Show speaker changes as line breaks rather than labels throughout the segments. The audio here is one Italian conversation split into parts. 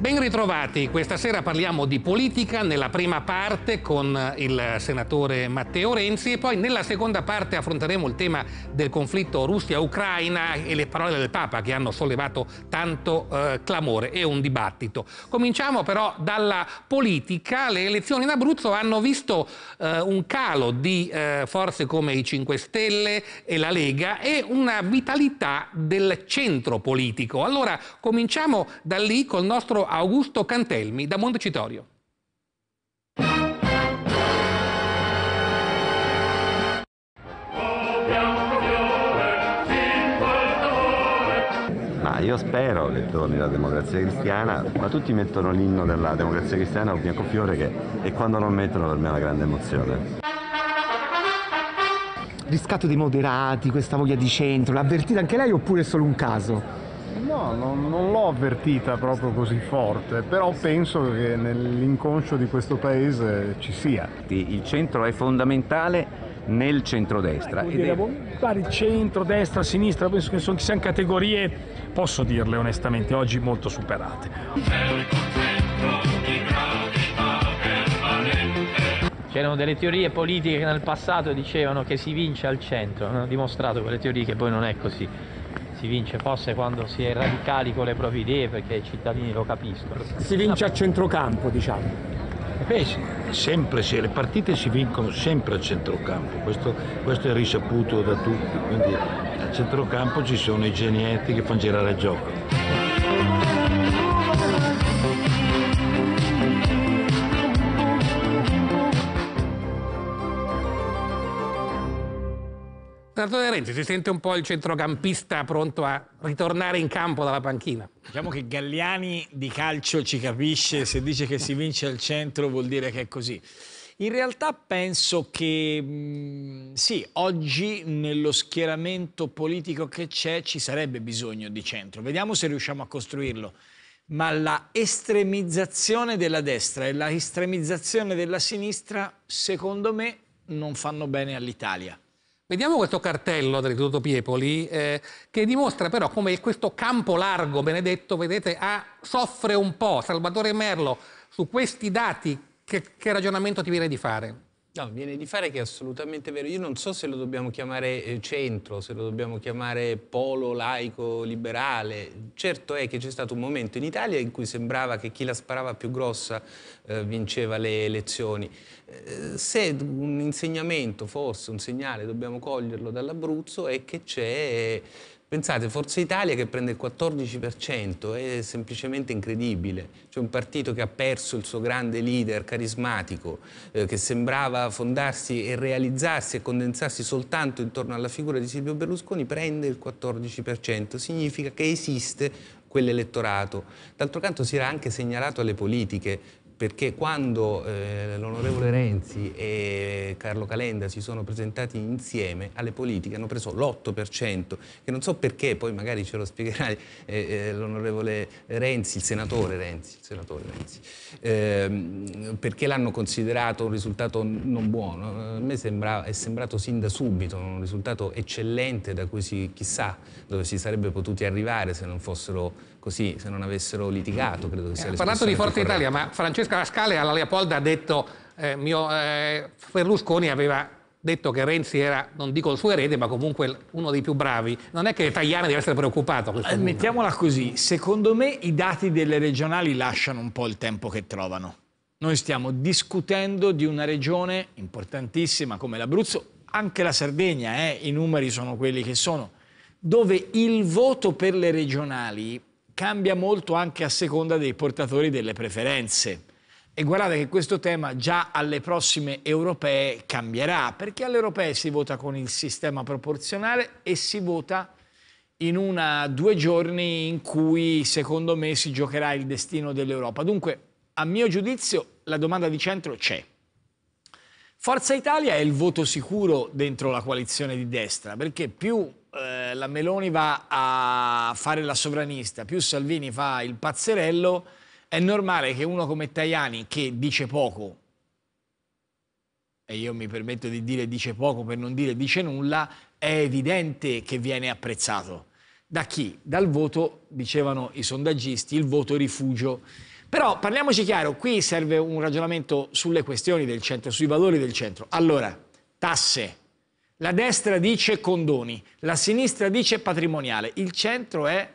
Ben ritrovati, questa sera parliamo di politica nella prima parte con il senatore Matteo Renzi e poi nella seconda parte affronteremo il tema del conflitto Russia-Ucraina e le parole del Papa che hanno sollevato tanto eh, clamore e un dibattito. Cominciamo però dalla politica, le elezioni in Abruzzo hanno visto eh, un calo di eh, forze come i 5 Stelle e la Lega e una vitalità del centro politico. Allora cominciamo da lì col nostro Augusto Cantelmi da Montecitorio.
io spero che torni la democrazia cristiana, ma tutti mettono l'inno della democrazia cristiana un biancofiore che e quando lo mettono per me è una grande emozione.
Riscatto dei moderati, questa voglia di centro, l'avvertite anche lei oppure è solo un caso? No, non, non l'ho avvertita proprio così forte, però penso che nell'inconscio di questo paese
ci sia. Il centro è fondamentale nel centrodestra. Ed è...
Pari centro, destra, sinistra, penso che sono, siano categorie, posso dirle onestamente, oggi molto superate. C'erano delle teorie politiche che nel passato dicevano che si vince al centro, hanno dimostrato quelle teorie che poi non è così si vince forse quando si è radicali con
le proprie idee perché i cittadini lo capiscono. Si vince a centrocampo diciamo. Beh,
sempre, se le partite si vincono sempre a centrocampo, questo, questo è risaputo
da tutti, quindi a centrocampo ci sono i genietti che fanno girare il gioco.
Senatore Renzi, si sente un po' il centrocampista pronto a ritornare in campo dalla panchina? Diciamo che Galliani di calcio ci capisce, se dice che si vince al centro vuol
dire che è così. In realtà penso che mm, sì, oggi nello schieramento politico che c'è ci sarebbe bisogno di centro. Vediamo se riusciamo a costruirlo. Ma la estremizzazione della destra e la estremizzazione della sinistra, secondo me, non fanno bene
all'Italia. Vediamo questo cartello dell'Istituto Piepoli eh, che dimostra però come questo campo largo benedetto, vedete, ha, soffre un po'. Salvatore Merlo, su questi dati che, che ragionamento ti viene di fare?
No, viene di fare che è assolutamente vero. Io non so se lo dobbiamo chiamare eh, centro, se lo dobbiamo chiamare polo laico liberale. Certo è che c'è stato un momento in Italia in cui sembrava che chi la sparava più grossa eh, vinceva le elezioni. Eh, se un insegnamento, forse un segnale, dobbiamo coglierlo dall'Abruzzo è che c'è Pensate, Forza Italia che prende il 14% è semplicemente incredibile. C'è un partito che ha perso il suo grande leader carismatico, eh, che sembrava fondarsi e realizzarsi e condensarsi soltanto intorno alla figura di Silvio Berlusconi, prende il 14%. Significa che esiste quell'elettorato. D'altro canto si era anche segnalato alle politiche perché quando eh, l'onorevole Renzi e Carlo Calenda si sono presentati insieme alle politiche hanno preso l'8%, che non so perché, poi magari ce lo spiegherà eh, eh, l'onorevole Renzi, il senatore Renzi, il senatore Renzi ehm, perché l'hanno considerato un risultato non buono. A me sembra, è sembrato sin da subito un risultato eccellente da cui si, chissà dove si sarebbe potuti arrivare se non fossero così se non avessero litigato. Credo che sia eh, ha parlato di Forza Italia,
ma Francesca Rascale alla Leopolda ha detto eh, mio, eh, Berlusconi aveva detto che Renzi era, non dico il suo erede, ma comunque uno dei più bravi. Non è che Tajani deve essere preoccupato. Eh, mettiamola così,
secondo me i dati delle regionali lasciano un po' il tempo che trovano. Noi stiamo discutendo di una regione importantissima come l'Abruzzo, anche la Sardegna, eh, i numeri sono quelli che sono, dove il voto per le regionali cambia molto anche a seconda dei portatori delle preferenze. E guardate che questo tema già alle prossime europee cambierà, perché alle europee si vota con il sistema proporzionale e si vota in una, due giorni in cui secondo me si giocherà il destino dell'Europa. Dunque, a mio giudizio, la domanda di centro c'è. Forza Italia è il voto sicuro dentro la coalizione di destra, perché più eh, la Meloni va a fare la sovranista, più Salvini fa il pazzerello, è normale che uno come Tajani, che dice poco, e io mi permetto di dire dice poco per non dire dice nulla, è evidente che viene apprezzato. Da chi? Dal voto, dicevano i sondaggisti, il voto rifugio. Però parliamoci chiaro, qui serve un ragionamento sulle questioni del centro, sui valori del centro. Allora, tasse, la destra dice condoni, la sinistra dice patrimoniale, il centro è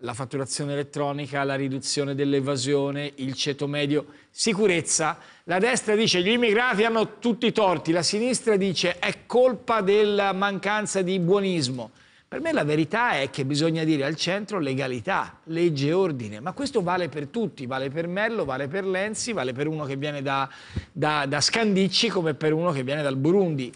la fatturazione elettronica, la riduzione dell'evasione, il ceto medio, sicurezza. La destra dice gli immigrati hanno tutti torti, la sinistra dice è colpa della mancanza di buonismo. Per me la verità è che bisogna dire al centro legalità, legge e ordine, ma questo vale per tutti, vale per Mello, vale per Lenzi, vale per uno che viene da, da, da Scandicci come per uno che viene dal Burundi.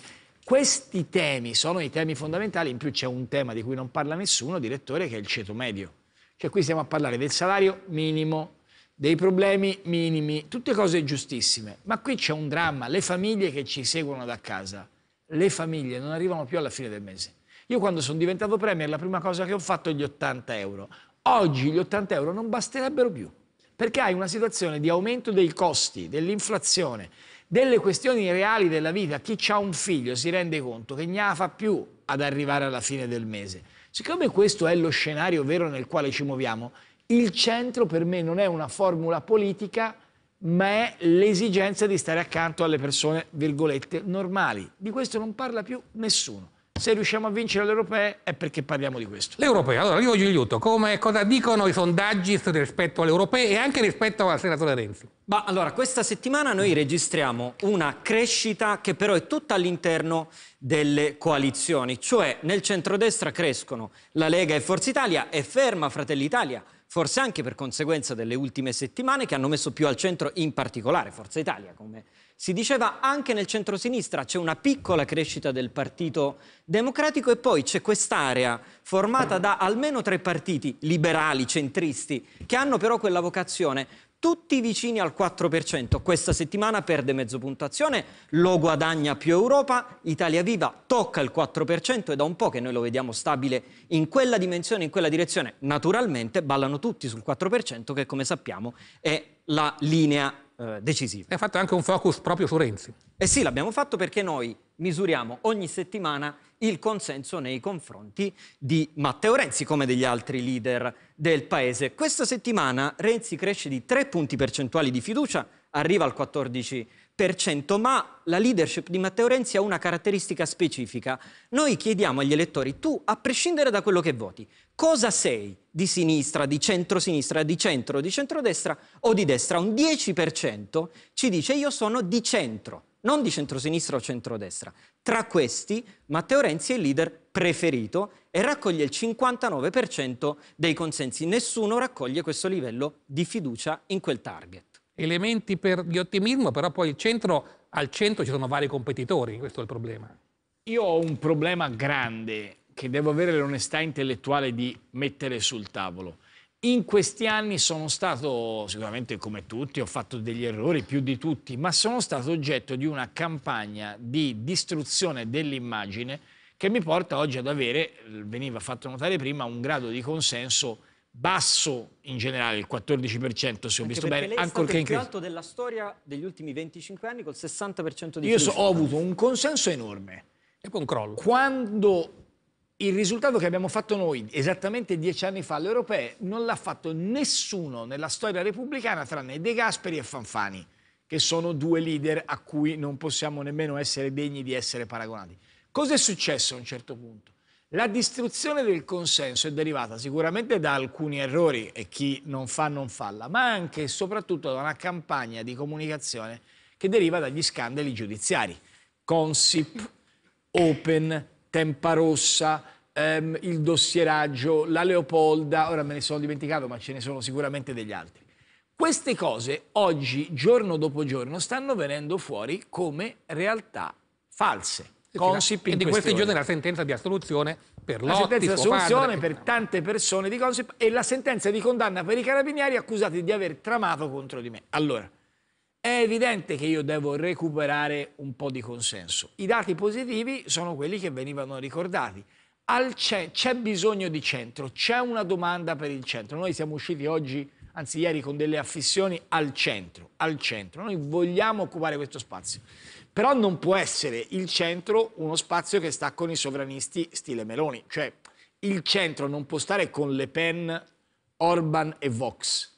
Questi temi sono i temi fondamentali, in più c'è un tema di cui non parla nessuno, direttore, che è il ceto medio. Cioè qui stiamo a parlare del salario minimo, dei problemi minimi, tutte cose giustissime, ma qui c'è un dramma, le famiglie che ci seguono da casa, le famiglie non arrivano più alla fine del mese. Io quando sono diventato premier la prima cosa che ho fatto è gli 80 euro. Oggi gli 80 euro non basterebbero più perché hai una situazione di aumento dei costi, dell'inflazione, delle questioni reali della vita. Chi ha un figlio si rende conto che ne fa più ad arrivare alla fine del mese. Siccome questo è lo scenario vero nel quale ci muoviamo, il centro per me non è una formula politica, ma è l'esigenza di stare accanto alle persone, virgolette, normali. Di questo non parla più nessuno se riusciamo a vincere le europee è perché parliamo di questo.
Le europee, allora io voglio aiuto, come, cosa dicono i
sondaggi rispetto alle europee e anche rispetto al senatore Renzi? Ma allora, questa settimana noi registriamo una crescita che però è tutta all'interno delle coalizioni, cioè nel centrodestra crescono la Lega e Forza Italia e ferma Fratelli Italia forse anche per conseguenza delle ultime settimane che hanno messo più al centro in particolare Forza Italia, come si diceva, anche nel centro-sinistra c'è una piccola crescita del Partito Democratico e poi c'è quest'area formata da almeno tre partiti liberali, centristi, che hanno però quella vocazione tutti vicini al 4%. Questa settimana perde mezzo puntazione, lo guadagna più Europa, Italia Viva tocca il 4% e da un po' che noi lo vediamo stabile in quella dimensione, in quella direzione. Naturalmente ballano tutti sul 4% che come sappiamo è la linea eh, decisiva. E fatto anche un focus proprio su Renzi. Eh sì, l'abbiamo fatto perché noi misuriamo ogni settimana il consenso nei confronti di Matteo Renzi come degli altri leader del paese. Questa settimana Renzi cresce di 3 punti percentuali di fiducia, arriva al 14%, ma la leadership di Matteo Renzi ha una caratteristica specifica. Noi chiediamo agli elettori, tu a prescindere da quello che voti, cosa sei di sinistra, di centrosinistra, di centro, di centrodestra o di destra? Un 10% ci dice io sono di centro non di centrosinistra o centrodestra. Tra questi, Matteo Renzi è il leader preferito e raccoglie il 59% dei consensi. Nessuno raccoglie questo livello di fiducia in quel target. Elementi per, di ottimismo, però poi
centro, al centro ci sono vari competitori, questo è il problema. Io ho un problema
grande che devo avere l'onestà intellettuale di mettere sul tavolo. In questi anni sono stato, sicuramente come tutti, ho fatto degli errori più di tutti, ma sono stato oggetto di una campagna di distruzione dell'immagine che mi porta oggi ad avere, veniva fatto notare prima, un grado di consenso basso in generale, il 14% se ho visto bene, lei ancorché in più alto
della storia degli ultimi 25 anni col 60% di Io so, ho avuto
un consenso enorme. E poi crollo. Quando il risultato che abbiamo fatto noi esattamente dieci anni fa alle europee non l'ha fatto nessuno nella storia repubblicana tranne De Gasperi e Fanfani, che sono due leader a cui non possiamo nemmeno essere degni di essere paragonati. Cosa è successo a un certo punto? La distruzione del consenso è derivata sicuramente da alcuni errori e chi non fa non falla, ma anche e soprattutto da una campagna di comunicazione che deriva dagli scandali giudiziari. Consip, Open, Tempa Rossa, ehm, il dossieraggio, la Leopolda, ora me ne sono dimenticato ma ce ne sono sicuramente degli altri. Queste cose oggi, giorno dopo giorno, stanno venendo fuori come realtà false. Consip e di questi giorni la sentenza di
assoluzione per la Lotti, La sentenza di assoluzione
padre. per tante persone di Consip e la sentenza di condanna per i carabinieri accusati di aver tramato contro di me.
Allora, è evidente che io
devo recuperare un po' di consenso. I dati positivi sono quelli che venivano ricordati. C'è bisogno di centro, c'è una domanda per il centro. Noi siamo usciti oggi, anzi ieri, con delle affissioni al centro, al centro. Noi vogliamo occupare questo spazio. Però non può essere il centro uno spazio che sta con i sovranisti stile Meloni. Cioè, il centro non può stare con Le Pen, Orban e Vox.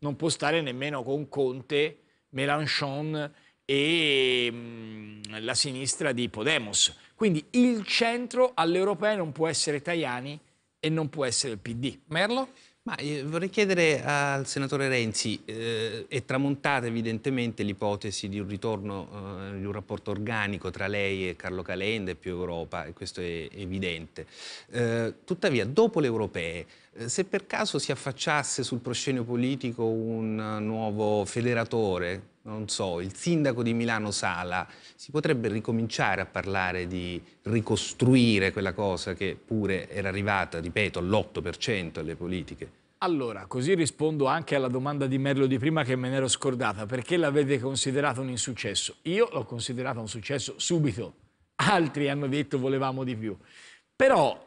Non può stare nemmeno con Conte Mélenchon e mm, la sinistra di Podemos. Quindi il centro
all'europea non può essere Tajani e non può essere il PD. Merlo? Ma, eh, vorrei chiedere al senatore Renzi, eh, è tramontata evidentemente l'ipotesi di un ritorno, eh, di un rapporto organico tra lei e Carlo Calenda e più Europa, e questo è evidente. Eh, tuttavia, dopo le europee, eh, se per caso si affacciasse sul proscenio politico un eh, nuovo federatore, non so, il sindaco di Milano Sala, si potrebbe ricominciare a parlare di ricostruire quella cosa che pure era arrivata, ripeto, all'8% alle politiche?
Allora, così rispondo anche alla domanda di Merlo di prima che me ne ero scordata, perché l'avete considerata un insuccesso? Io l'ho considerata un successo subito, altri hanno detto volevamo di più. Però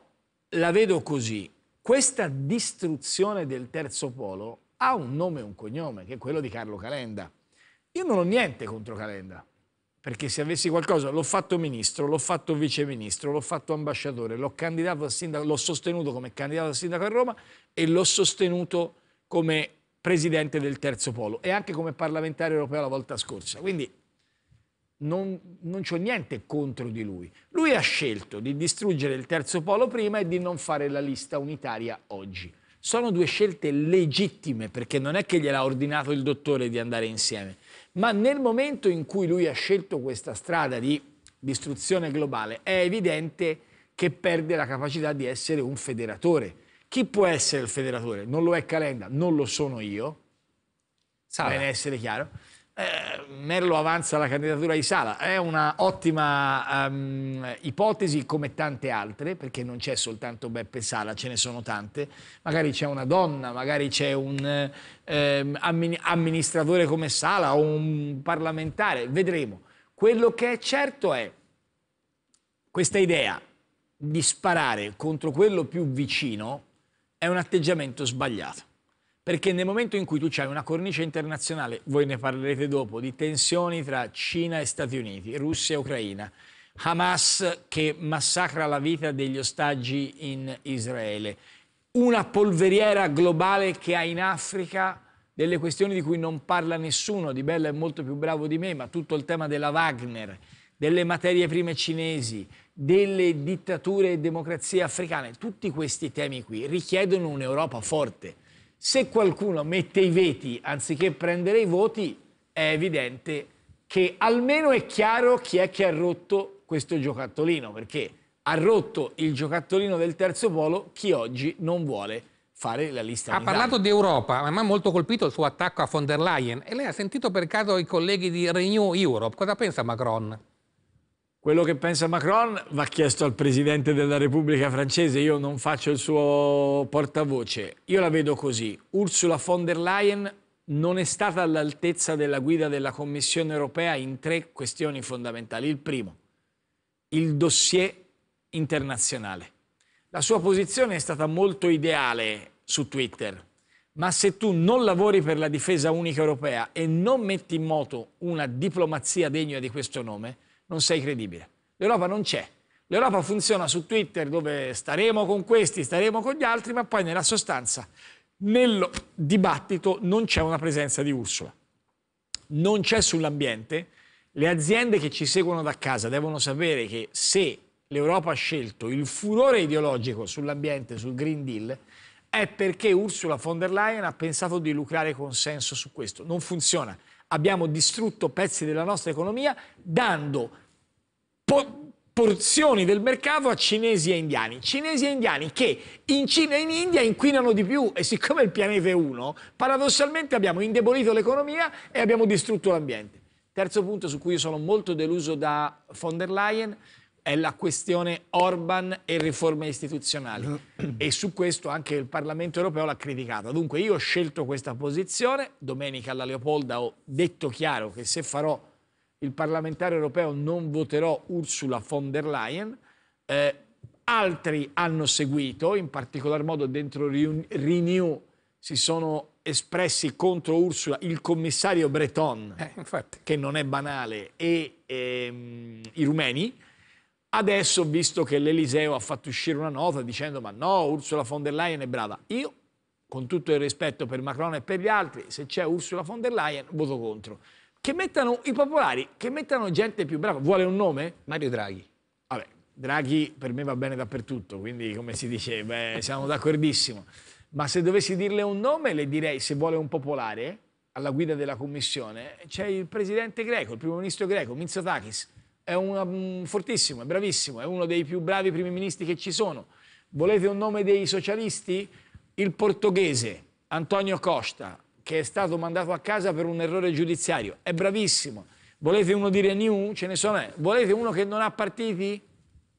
la vedo così, questa distruzione del terzo polo ha un nome e un cognome, che è quello di Carlo Calenda. Io non ho niente contro Calenda, perché se avessi qualcosa, l'ho fatto ministro, l'ho fatto viceministro, l'ho fatto ambasciatore, l'ho candidato a sindaco, l'ho sostenuto come candidato a sindaco a Roma e l'ho sostenuto come presidente del terzo polo e anche come parlamentare europeo la volta scorsa. Quindi non, non c'ho niente contro di lui. Lui ha scelto di distruggere il terzo polo prima e di non fare la lista unitaria oggi. Sono due scelte legittime perché non è che gliel'ha ordinato il dottore di andare insieme, ma nel momento in cui lui ha scelto questa strada di distruzione globale è evidente che perde la capacità di essere un federatore. Chi può essere il federatore? Non lo è Calenda, non lo sono io, Sala. bene essere chiaro. Eh, Merlo avanza la candidatura di Sala, è un'ottima um, ehm, ipotesi come tante altre, perché non c'è soltanto Beppe Sala, ce ne sono tante, magari c'è una donna, magari c'è un eh, amministratore come Sala o un parlamentare, vedremo. Quello che è certo è questa idea di sparare contro quello più vicino è un atteggiamento sbagliato. Perché nel momento in cui tu hai una cornice internazionale, voi ne parlerete dopo, di tensioni tra Cina e Stati Uniti, Russia e Ucraina, Hamas che massacra la vita degli ostaggi in Israele, una polveriera globale che ha in Africa delle questioni di cui non parla nessuno, Di Bella è molto più bravo di me, ma tutto il tema della Wagner, delle materie prime cinesi, delle dittature e democrazie africane, tutti questi temi qui richiedono un'Europa forte se qualcuno mette i veti anziché prendere i voti, è evidente che almeno è chiaro chi è che ha rotto questo giocattolino, perché ha rotto il giocattolino del terzo polo chi oggi non vuole fare la lista. Ha parlato di
Europa, ma mi ha molto colpito il suo attacco a von der Leyen. E lei ha sentito per caso i colleghi di Renew Europe? Cosa pensa Macron?
quello che pensa Macron va chiesto al Presidente della Repubblica francese, io non faccio il suo portavoce. Io la vedo così, Ursula von der Leyen non è stata all'altezza della guida della Commissione europea in tre questioni fondamentali. Il primo, il dossier internazionale. La sua posizione è stata molto ideale su Twitter, ma se tu non lavori per la difesa unica europea e non metti in moto una diplomazia degna di questo nome, non sei credibile. L'Europa non c'è. L'Europa funziona su Twitter dove staremo con questi, staremo con gli altri, ma poi nella sostanza, nel dibattito non c'è una presenza di Ursula. Non c'è sull'ambiente. Le aziende che ci seguono da casa devono sapere che se l'Europa ha scelto il furore ideologico sull'ambiente, sul Green Deal, è perché Ursula von der Leyen ha pensato di lucrare consenso su questo. Non funziona abbiamo distrutto pezzi della nostra economia dando po porzioni del mercato a cinesi e indiani. Cinesi e indiani che in Cina e in India inquinano di più e siccome il pianeta è uno, paradossalmente abbiamo indebolito l'economia e abbiamo distrutto l'ambiente. Terzo punto su cui io sono molto deluso da von der Leyen è la questione Orban e riforme istituzionali e su questo anche il Parlamento europeo l'ha criticata. Dunque io ho scelto questa posizione, domenica alla Leopolda ho detto chiaro che se farò il parlamentare europeo non voterò Ursula von der Leyen, eh, altri hanno seguito, in particolar modo dentro Renew si sono espressi contro Ursula il commissario Breton, eh, che non è banale, e ehm, i rumeni, Adesso ho visto che l'Eliseo ha fatto uscire una nota dicendo ma no, Ursula von der Leyen è brava. Io, con tutto il rispetto per Macron e per gli altri, se c'è Ursula von der Leyen voto contro. Che mettano i popolari, che mettano gente più brava. Vuole un nome? Mario Draghi. Vabbè, Draghi per me va bene dappertutto, quindi come si dice, beh, siamo d'accordissimo. Ma se dovessi dirle un nome, le direi se vuole un popolare alla guida della commissione, c'è il presidente greco, il primo ministro greco, Mitsotakis è una, mm, fortissimo, è bravissimo, è uno dei più bravi primi ministri che ci sono. Volete un nome dei socialisti? Il portoghese Antonio Costa, che è stato mandato a casa per un errore giudiziario, è bravissimo. Volete uno di Renew? Ce ne sono. Eh. Volete uno che non ha partiti?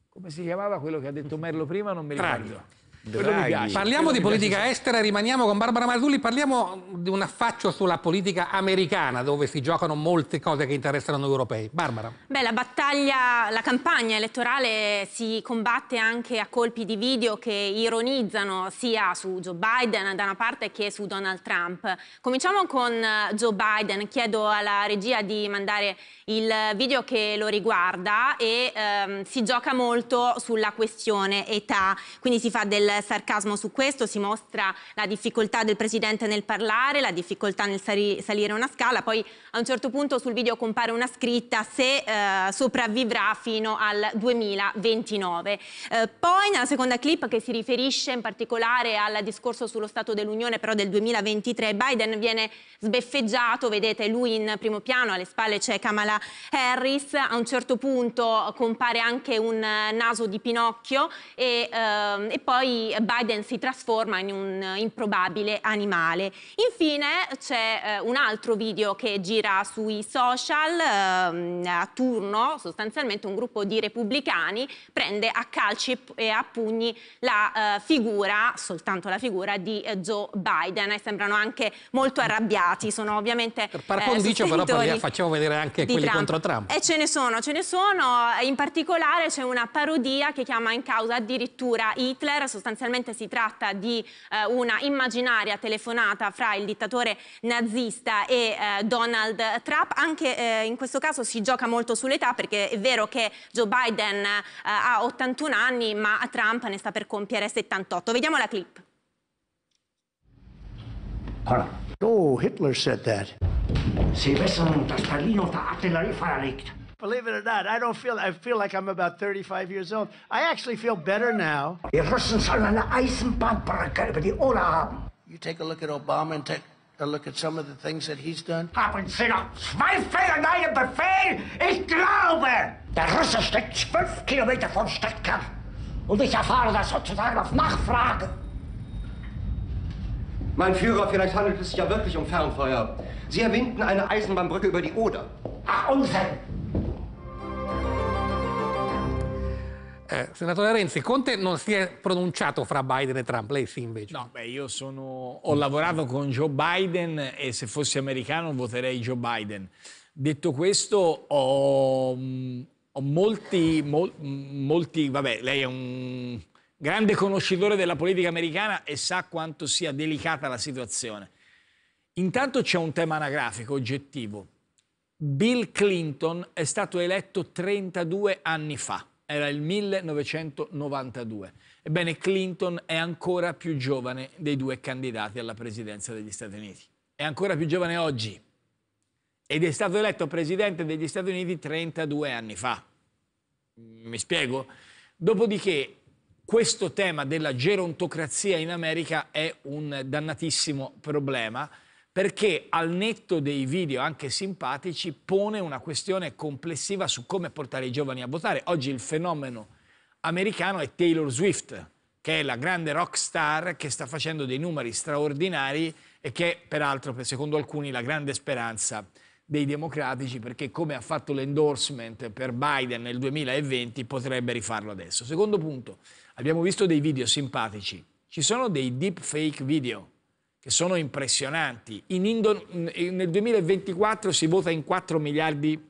Come si chiamava quello che ha detto Merlo prima? Non mi ricordo. Traghi. Draghi. Parliamo di politica
estera, rimaniamo con Barbara Masulli, parliamo di un affaccio sulla politica americana dove si giocano molte cose che interessano noi europei. Barbara.
Beh, la battaglia, la campagna elettorale si combatte anche a colpi di video che ironizzano sia su Joe Biden da una parte che su Donald Trump. Cominciamo con eh, Joe Biden, chiedo alla regia di mandare il video che lo riguarda e ehm, si gioca molto sulla questione età, quindi si fa del sarcasmo su questo, si mostra la difficoltà del Presidente nel parlare, la difficoltà nel sali salire una scala, poi a un certo punto sul video compare una scritta se eh, sopravvivrà fino al 2029. Eh, poi nella seconda clip che si riferisce in particolare al discorso sullo Stato dell'Unione però del 2023, Biden viene sbeffeggiato, vedete lui in primo piano, alle spalle c'è Kamala Harris, a un certo punto compare anche un naso di Pinocchio e, eh, e poi Biden si trasforma in un improbabile animale. Infine c'è eh, un altro video che gira sui social, eh, a turno sostanzialmente un gruppo di repubblicani prende a calci e a pugni la eh, figura, soltanto la figura di eh, Joe Biden e sembrano anche molto arrabbiati, sono ovviamente... Per eh, condicio però parliamo,
facciamo vedere anche quelli Trump. contro Trump. E
ce ne sono, ce ne sono, in particolare c'è una parodia che chiama in causa addirittura Hitler, sostanzialmente sostanzialmente si tratta di eh, una immaginaria telefonata fra il dittatore nazista e eh, Donald Trump. Anche eh, in questo caso si gioca molto sull'età perché è vero che Joe Biden eh, ha 81 anni ma Trump ne sta per compiere 78. Vediamo la clip.
Oh, Hitler said that. Sie wissen, dass
Berlin unter Artillerie
verlegt. Believe it or not, I don't feel, I feel like I'm about 35 years old. I actually feel better now. Die Russen sollen eine Eisenbahnbrücke über die Oder haben. You take a look at Obama
and take a look at some of the things that he's done. Haben Sie noch Zweifel an einem Befehl? Ich glaube, der Russe steckt zwölf Kilometer vom Stadtkern. Und ich erfahre das
sozusagen auf Nachfrage.
Mein Führer, vielleicht handelt es sich ja wirklich um Fernfeuer. Sie erwähnten eine Eisenbahnbrücke über die Oder. Ach, Unsinn! Eh, senatore Renzi, Conte non si è pronunciato fra Biden e Trump, lei sì invece. No,
beh, io sono,
ho lavorato con
Joe Biden e se fossi americano voterei Joe Biden. Detto questo, ho, ho molti, mol, molti, vabbè, lei è un grande conoscitore della politica americana e sa quanto sia delicata la situazione. Intanto c'è un tema anagrafico, oggettivo. Bill Clinton è stato eletto 32 anni fa era il 1992. Ebbene, Clinton è ancora più giovane dei due candidati alla presidenza degli Stati Uniti. È ancora più giovane oggi ed è stato eletto presidente degli Stati Uniti 32 anni fa. Mi spiego? Dopodiché questo tema della gerontocrazia in America è un dannatissimo problema perché al netto dei video anche simpatici pone una questione complessiva su come portare i giovani a votare. Oggi il fenomeno americano è Taylor Swift, che è la grande rock star che sta facendo dei numeri straordinari e che è peraltro, secondo alcuni, la grande speranza dei democratici perché come ha fatto l'endorsement per Biden nel 2020 potrebbe rifarlo adesso. Secondo punto, abbiamo visto dei video simpatici, ci sono dei deepfake video che sono impressionanti. In nel 2024 si vota in 4 miliardi,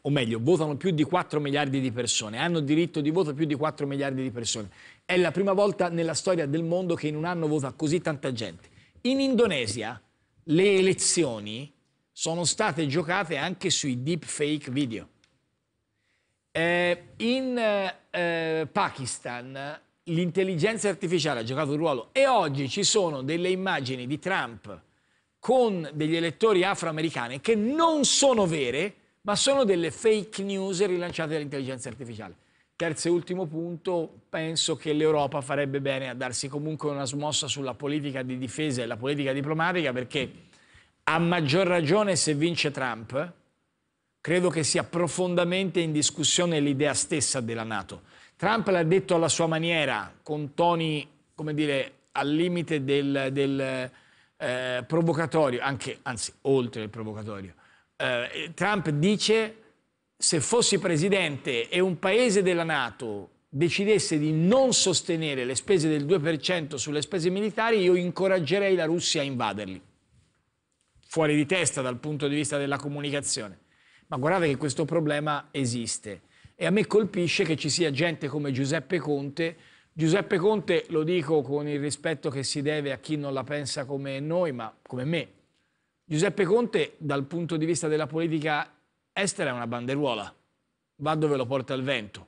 o meglio, votano più di 4 miliardi di persone, hanno diritto di voto più di 4 miliardi di persone. È la prima volta nella storia del mondo che in un anno vota così tanta gente. In Indonesia le elezioni sono state giocate anche sui deepfake video. Eh, in eh, Pakistan l'intelligenza artificiale ha giocato un ruolo e oggi ci sono delle immagini di Trump con degli elettori afroamericani che non sono vere, ma sono delle fake news rilanciate dall'intelligenza artificiale. Terzo e ultimo punto, penso che l'Europa farebbe bene a darsi comunque una smossa sulla politica di difesa e la politica diplomatica perché a maggior ragione se vince Trump, credo che sia profondamente in discussione l'idea stessa della Nato. Trump l'ha detto alla sua maniera, con toni, come dire, al limite del, del eh, provocatorio, anche, anzi, oltre il provocatorio. Eh, Trump dice, se fossi presidente e un paese della Nato decidesse di non sostenere le spese del 2% sulle spese militari, io incoraggerei la Russia a invaderli. Fuori di testa dal punto di vista della comunicazione. Ma guardate che questo problema esiste e a me colpisce che ci sia gente come Giuseppe Conte. Giuseppe Conte, lo dico con il rispetto che si deve a chi non la pensa come noi, ma come me. Giuseppe Conte, dal punto di vista della politica estera, è una banderuola, va dove lo porta il vento.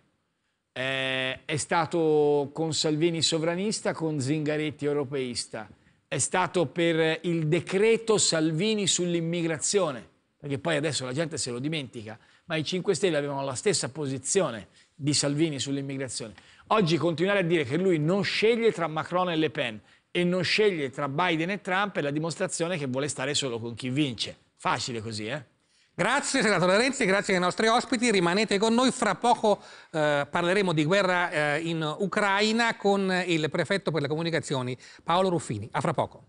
Eh, è stato con Salvini sovranista, con Zingaretti europeista. È stato per il decreto Salvini sull'immigrazione, perché poi adesso la gente se lo dimentica ma i 5 Stelle avevano la stessa posizione di Salvini sull'immigrazione. Oggi continuare a dire che lui non sceglie tra Macron e Le Pen e non sceglie tra Biden e Trump è la dimostrazione
che vuole stare solo con chi vince. Facile così, eh? Grazie senatore Renzi, grazie ai nostri ospiti, rimanete con noi, fra poco eh, parleremo di guerra eh, in Ucraina con il prefetto per le comunicazioni Paolo Ruffini. A fra poco.